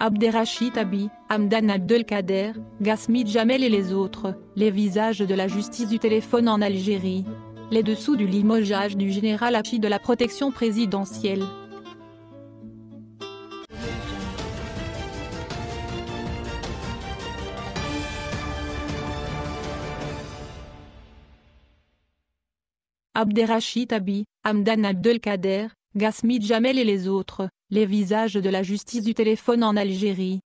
Abderrachid Abi, Hamdan Abdelkader, Gasmid Jamel et les autres, les visages de la justice du téléphone en Algérie. Les dessous du limogeage du général Hachi de la protection présidentielle. Abderrachid Abi, Hamdan Abdelkader, Gasmid Jamel et les autres, les visages de la justice du téléphone en Algérie.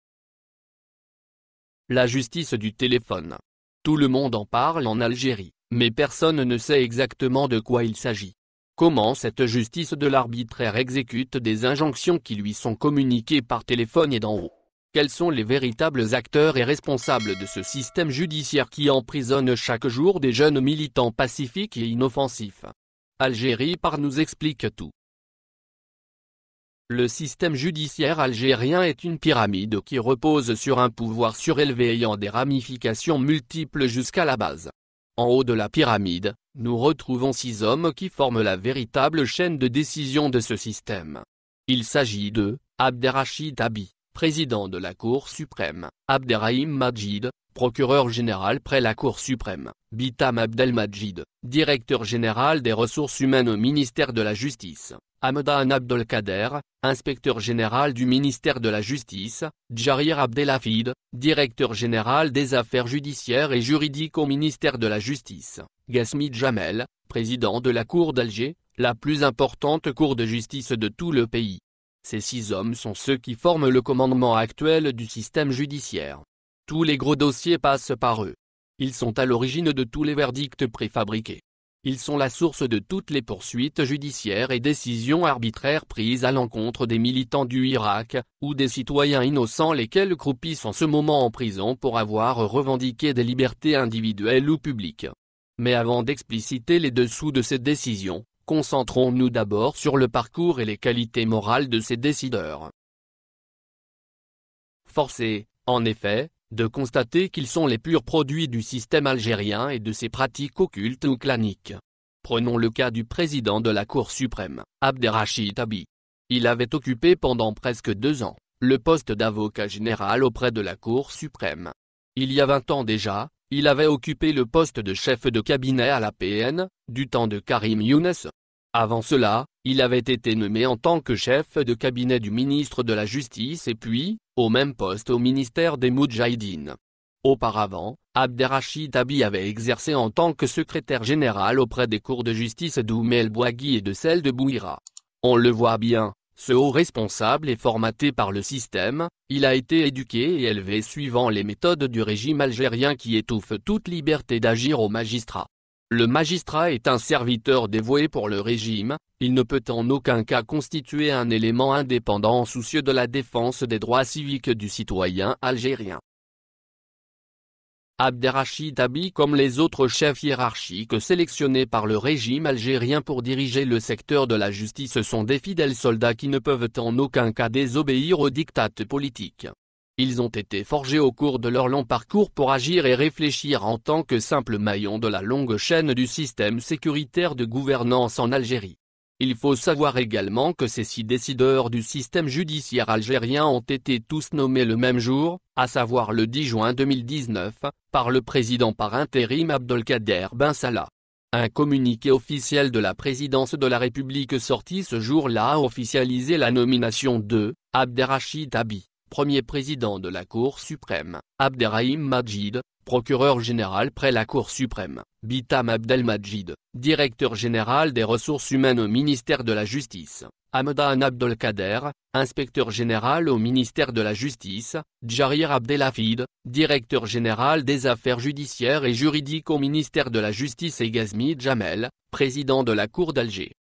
La justice du téléphone. Tout le monde en parle en Algérie, mais personne ne sait exactement de quoi il s'agit. Comment cette justice de l'arbitraire exécute des injonctions qui lui sont communiquées par téléphone et d'en haut Quels sont les véritables acteurs et responsables de ce système judiciaire qui emprisonne chaque jour des jeunes militants pacifiques et inoffensifs Algérie par nous explique tout. Le système judiciaire algérien est une pyramide qui repose sur un pouvoir surélevé ayant des ramifications multiples jusqu'à la base. En haut de la pyramide, nous retrouvons six hommes qui forment la véritable chaîne de décision de ce système. Il s'agit de Abderrachid Abi, président de la Cour suprême, Abderrahim Majid, procureur général près la Cour suprême, Bitam Majid, directeur général des ressources humaines au ministère de la Justice, Hamdan Abdelkader, inspecteur général du ministère de la Justice, Jarir Abdelhafid, directeur général des affaires judiciaires et juridiques au ministère de la Justice, Gasmi Jamel, président de la Cour d'Alger, la plus importante cour de justice de tout le pays. Ces six hommes sont ceux qui forment le commandement actuel du système judiciaire. Tous les gros dossiers passent par eux. Ils sont à l'origine de tous les verdicts préfabriqués. Ils sont la source de toutes les poursuites judiciaires et décisions arbitraires prises à l'encontre des militants du Irak, ou des citoyens innocents lesquels croupissent en ce moment en prison pour avoir revendiqué des libertés individuelles ou publiques. Mais avant d'expliciter les dessous de ces décisions, Concentrons-nous d'abord sur le parcours et les qualités morales de ces décideurs. Forcé, en effet, de constater qu'ils sont les purs produits du système algérien et de ses pratiques occultes ou claniques. Prenons le cas du président de la Cour suprême, Abderrachid Abi. Il avait occupé pendant presque deux ans, le poste d'avocat général auprès de la Cour suprême. Il y a 20 ans déjà, il avait occupé le poste de chef de cabinet à la PN, du temps de Karim Younes, avant cela, il avait été nommé en tant que chef de cabinet du ministre de la Justice et puis, au même poste au ministère des Moudjahidines. Auparavant, Abderrachid Abi avait exercé en tant que secrétaire général auprès des cours de justice d'Oumel Bouaghi et de celle de Bouira. On le voit bien, ce haut responsable est formaté par le système, il a été éduqué et élevé suivant les méthodes du régime algérien qui étouffe toute liberté d'agir aux magistrats. Le magistrat est un serviteur dévoué pour le régime, il ne peut en aucun cas constituer un élément indépendant soucieux de la défense des droits civiques du citoyen algérien. Abderrachid Abi comme les autres chefs hiérarchiques sélectionnés par le régime algérien pour diriger le secteur de la justice sont des fidèles soldats qui ne peuvent en aucun cas désobéir aux dictates politiques. Ils ont été forgés au cours de leur long parcours pour agir et réfléchir en tant que simples maillons de la longue chaîne du système sécuritaire de gouvernance en Algérie. Il faut savoir également que ces six décideurs du système judiciaire algérien ont été tous nommés le même jour, à savoir le 10 juin 2019, par le président par intérim Abdelkader Ben Salah. Un communiqué officiel de la présidence de la République sorti ce jour-là a officialisé la nomination de Abderrachid Abi premier président de la Cour suprême, Abderrahim Majid, procureur général près la Cour suprême, Bitam Abdelmajid, directeur général des ressources humaines au ministère de la Justice, Hamdan Abdelkader, inspecteur général au ministère de la Justice, Jarir Abdelhafid, directeur général des affaires judiciaires et juridiques au ministère de la Justice et Gazmi Jamel, président de la Cour d'Alger.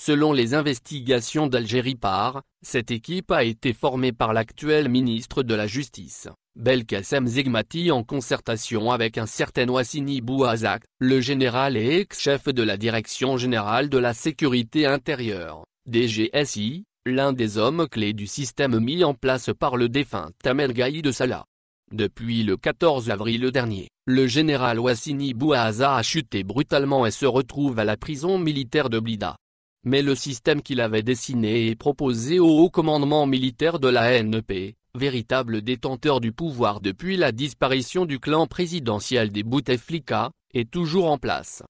Selon les investigations d'Algérie par, cette équipe a été formée par l'actuel ministre de la Justice, Belkacem Zegmati en concertation avec un certain Wassini Bouazak, le général et ex-chef de la Direction Générale de la Sécurité Intérieure, DGSI, l'un des hommes clés du système mis en place par le défunt Tamer Gaï de Salah. Depuis le 14 avril dernier, le général Wassini Bouazak a chuté brutalement et se retrouve à la prison militaire de Blida. Mais le système qu'il avait dessiné et proposé au haut commandement militaire de la NEP, véritable détenteur du pouvoir depuis la disparition du clan présidentiel des Bouteflika, est toujours en place.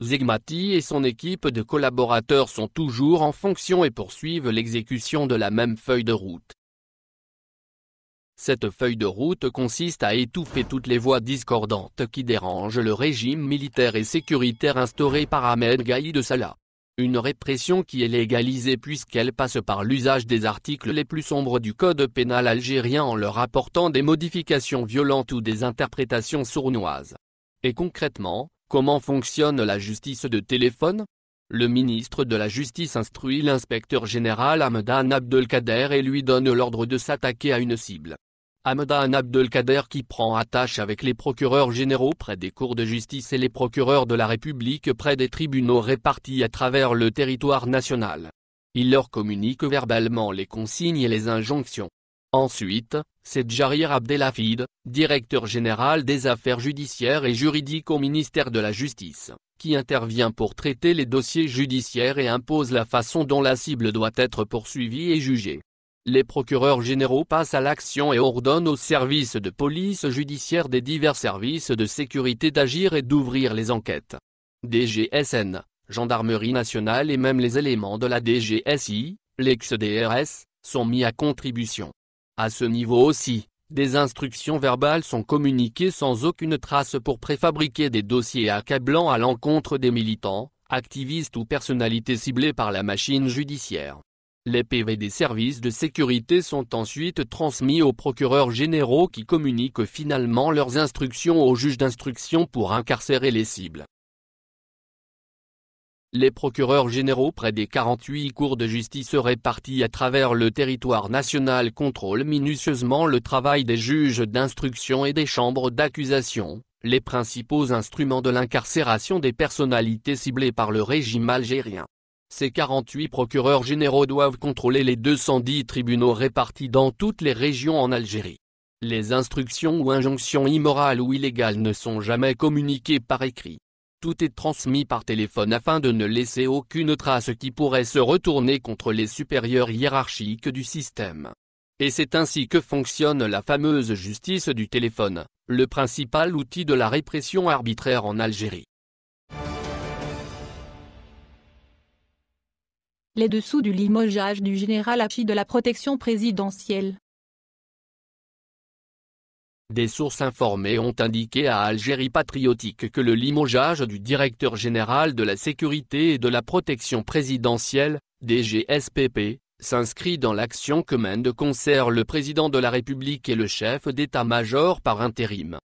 Zegmati et son équipe de collaborateurs sont toujours en fonction et poursuivent l'exécution de la même feuille de route. Cette feuille de route consiste à étouffer toutes les voix discordantes qui dérangent le régime militaire et sécuritaire instauré par Ahmed Gaïd de Salah une répression qui est légalisée puisqu'elle passe par l'usage des articles les plus sombres du code pénal algérien en leur apportant des modifications violentes ou des interprétations sournoises. Et concrètement, comment fonctionne la justice de téléphone le ministre de la Justice instruit l'inspecteur général Hamdan Abdelkader et lui donne l'ordre de s'attaquer à une cible. Hamdan Abdelkader qui prend attache avec les procureurs généraux près des cours de justice et les procureurs de la République près des tribunaux répartis à travers le territoire national. Il leur communique verbalement les consignes et les injonctions. Ensuite, c'est Jarir Abdelhafid, directeur général des affaires judiciaires et juridiques au ministère de la Justice, qui intervient pour traiter les dossiers judiciaires et impose la façon dont la cible doit être poursuivie et jugée les procureurs généraux passent à l'action et ordonnent aux services de police judiciaire des divers services de sécurité d'agir et d'ouvrir les enquêtes. DGSN, Gendarmerie nationale et même les éléments de la DGSI, l'ex-DRS, sont mis à contribution. À ce niveau aussi, des instructions verbales sont communiquées sans aucune trace pour préfabriquer des dossiers accablants à l'encontre des militants, activistes ou personnalités ciblées par la machine judiciaire. Les PV des services de sécurité sont ensuite transmis aux procureurs généraux qui communiquent finalement leurs instructions aux juges d'instruction pour incarcérer les cibles. Les procureurs généraux près des 48 cours de justice répartis à travers le territoire national contrôlent minutieusement le travail des juges d'instruction et des chambres d'accusation, les principaux instruments de l'incarcération des personnalités ciblées par le régime algérien. Ces 48 procureurs généraux doivent contrôler les 210 tribunaux répartis dans toutes les régions en Algérie. Les instructions ou injonctions immorales ou illégales ne sont jamais communiquées par écrit. Tout est transmis par téléphone afin de ne laisser aucune trace qui pourrait se retourner contre les supérieurs hiérarchiques du système. Et c'est ainsi que fonctionne la fameuse justice du téléphone, le principal outil de la répression arbitraire en Algérie. les dessous du limogeage du général Hachi de la protection présidentielle. Des sources informées ont indiqué à Algérie Patriotique que le limogeage du directeur général de la sécurité et de la protection présidentielle, DGSPP, s'inscrit dans l'action que de concert le président de la République et le chef d'état-major par intérim.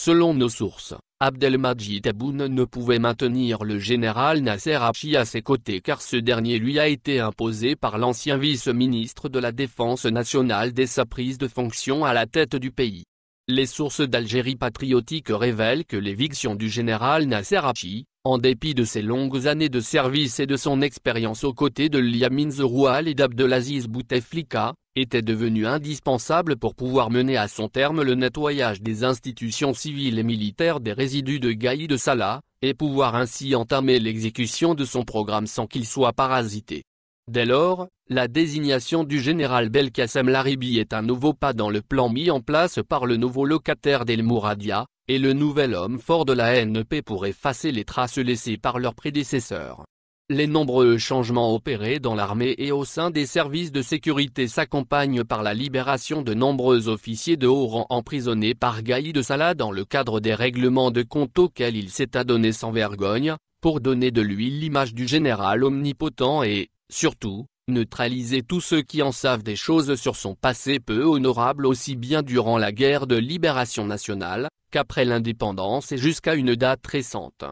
Selon nos sources, Abdelmajid Aboun ne pouvait maintenir le général Nasser Hachi à ses côtés car ce dernier lui a été imposé par l'ancien vice-ministre de la Défense nationale dès sa prise de fonction à la tête du pays. Les sources d'Algérie patriotique révèlent que l'éviction du général Nasser Hachi, en dépit de ses longues années de service et de son expérience aux côtés de Liamine Zeroual et d'Abdelaziz Bouteflika, était devenu indispensable pour pouvoir mener à son terme le nettoyage des institutions civiles et militaires des résidus de Gaï de Salah, et pouvoir ainsi entamer l'exécution de son programme sans qu'il soit parasité. Dès lors, la désignation du général Belkacem Laribi est un nouveau pas dans le plan mis en place par le nouveau locataire d'El Mouradia, et le nouvel homme fort de la NEP pour effacer les traces laissées par leurs prédécesseurs. Les nombreux changements opérés dans l'armée et au sein des services de sécurité s'accompagnent par la libération de nombreux officiers de haut rang emprisonnés par Gaï de Salah dans le cadre des règlements de compte auxquels il s'est adonné sans vergogne, pour donner de lui l'image du général omnipotent et, surtout, neutraliser tous ceux qui en savent des choses sur son passé peu honorable aussi bien durant la guerre de libération nationale, qu'après l'indépendance et jusqu'à une date récente.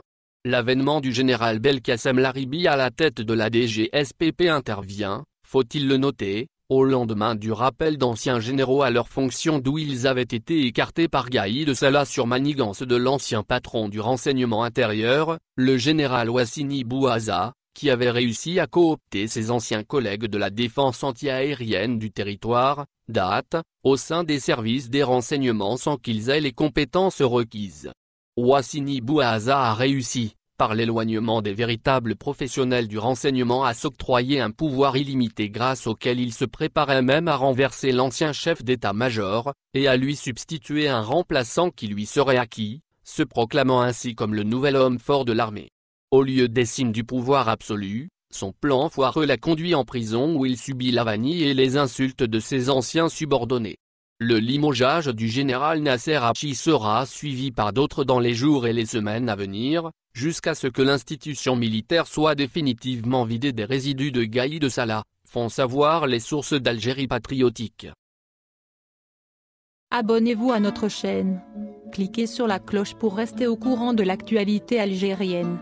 L'avènement du général Belkacem Laribi à la tête de la DGSPP intervient, faut-il le noter, au lendemain du rappel d'anciens généraux à leur fonction d'où ils avaient été écartés par Gaï de Salah sur manigance de l'ancien patron du renseignement intérieur, le général Wassini Bouaza, qui avait réussi à coopter ses anciens collègues de la défense antiaérienne du territoire, date, au sein des services des renseignements sans qu'ils aient les compétences requises. Wassini Bouhaza a réussi, par l'éloignement des véritables professionnels du renseignement à s'octroyer un pouvoir illimité grâce auquel il se préparait même à renverser l'ancien chef d'état-major, et à lui substituer un remplaçant qui lui serait acquis, se proclamant ainsi comme le nouvel homme fort de l'armée. Au lieu des signes du pouvoir absolu, son plan foireux l'a conduit en prison où il subit la vanille et les insultes de ses anciens subordonnés. Le limogeage du général Nasser Hachi sera suivi par d'autres dans les jours et les semaines à venir, jusqu'à ce que l'institution militaire soit définitivement vidée des résidus de Gaï de Salah, font savoir les sources d'Algérie patriotique. Abonnez-vous à notre chaîne. Cliquez sur la cloche pour rester au courant de l'actualité algérienne.